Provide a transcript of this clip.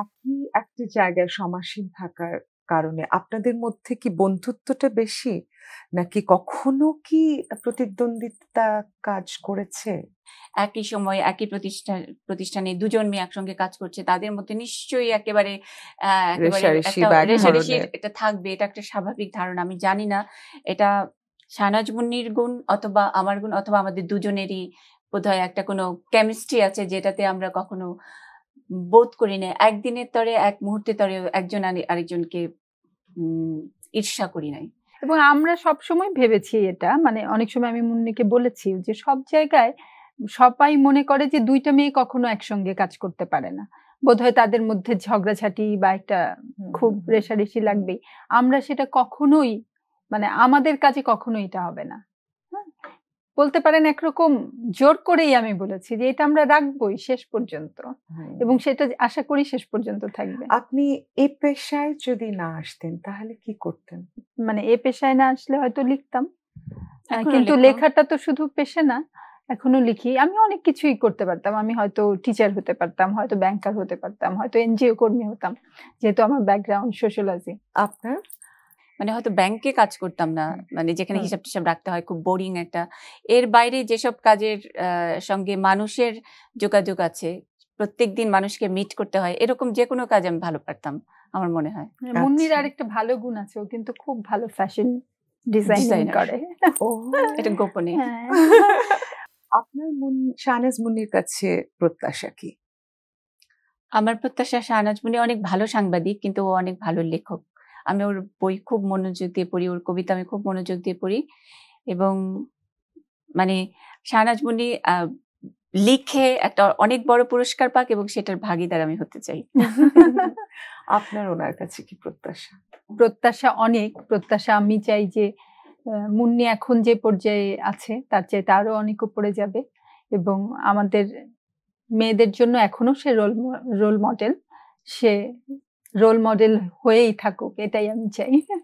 একই একটা জায়গায় সমাসীন থাকার কারণে আপনাদের মধ্যে কি বন্ধুত্বটা বেশি নাকি কখনো কি প্রতিদ্বন্দ্বিতা কাজ করেছে একই সময় একই প্রতিষ্ঠান প্রতিষ্ঠানে দুজন মেয়ে একসঙ্গে কাজ করছে তাদের মধ্যে নিশ্চয়ই একেবারে এটা থাকবে এটা একটা স্বাভাবিক ধারণা আমি জানি না এটা শাহনাজ মুন্নির গুণ অথবা আমার গুণ অথবা আমাদের দুজনেরই বোধহয় একটা কোনো কেমিস্ট্রি আছে যেটাতে আমরা কখনো বোধ করি না একদিনের তরে এক মুহূর্তে তরে একজন আরেকজনকে ঈর্ষা করি নাই এবং আমরা সব সময় ভেবেছি এটা মানে অনেক সময় আমি মুন্নিকে বলেছি যে সব জায়গায় সবাই মনে করে যে দুইটা মেয়ে কখনো একসঙ্গে কাজ করতে পারে না বোধহয় তাদের মধ্যে ঝগড়াঝাটি বা একটা খুব রেশারেশি লাগবেই আমরা সেটা কখনোই মানে আমাদের কাজে কখনো এটা হবে না বলতে পারেন একরকম জোর করেই আমি বলেছি যে এটা আমরা রাখবোই শেষ পর্যন্ত এবং সেটা আশা করি শেষ পর্যন্ত থাকবে আপনি এ পেশায় যদি না আসতেন তাহলে কি করতেন মানে এ পেশায় না আসলে হয়তো লিখতাম কিন্তু লেখাটা তো শুধু পেশা না এখনো লিখি আমি অনেক কিছুই করতে পারতাম আমি হয়তো টিচার হতে পারতাম হয়তো ব্যাংকার হতে পারতাম হয়তো এনজিও কর্মী হতাম যেহেতু আমার ব্যাকগ্রাউন্ড সোশ্যোলজি আপনার মানে হয়তো ব্যাংকে কাজ করতাম না মানে যেখানে হিসাব টিসাব রাখতে হয় খুব বোরিং একটা এর বাইরে যেসব কাজের সঙ্গে মানুষের যোগাযোগ আছে প্রত্যেক দিন মানুষকে মিট করতে হয় এরকম যে কোনো কাজ আমি ভালো পারতাম আমার মনে হয় হ্যাঁ, মুন্নির আচ্ছা। আর একটা ভালো গুণ আছে ও কিন্তু খুব ভালো ফ্যাশন ডিজাইন করে এটা গোপনে হ্যাঁ। আপনার শাহনাজ মুন্নির কাছে প্রত্যাশা কি আমার প্রত্যাশা শাহনাজ মুন্নি অনেক ভালো সাংবাদিক কিন্তু ও অনেক ভালো লেখক আমি ওর বই খুব মনোযোগ দিয়ে পড়ি ওর কবিতা আমি খুব মনোযোগ দিয়ে পড়ি এবং মানে শাহনাজ মুন্নি লিখে একটা অনেক বড় পুরস্কার পাক এবং সেটার ভাগিদার আমি হতে চাই আপনার ওনার কাছে কি প্রত্যাশা প্রত্যাশা অনেক প্রত্যাশা আমি চাই যে মুন্নি এখন যে পর্যায়ে আছে তার চাইতে আরো অনেক উপরে যাবে এবং আমাদের মেয়েদের জন্য এখনো সে রোল রোল মডেল সে রোল মডেল হয়েই থাকুক এটাই আমি চাই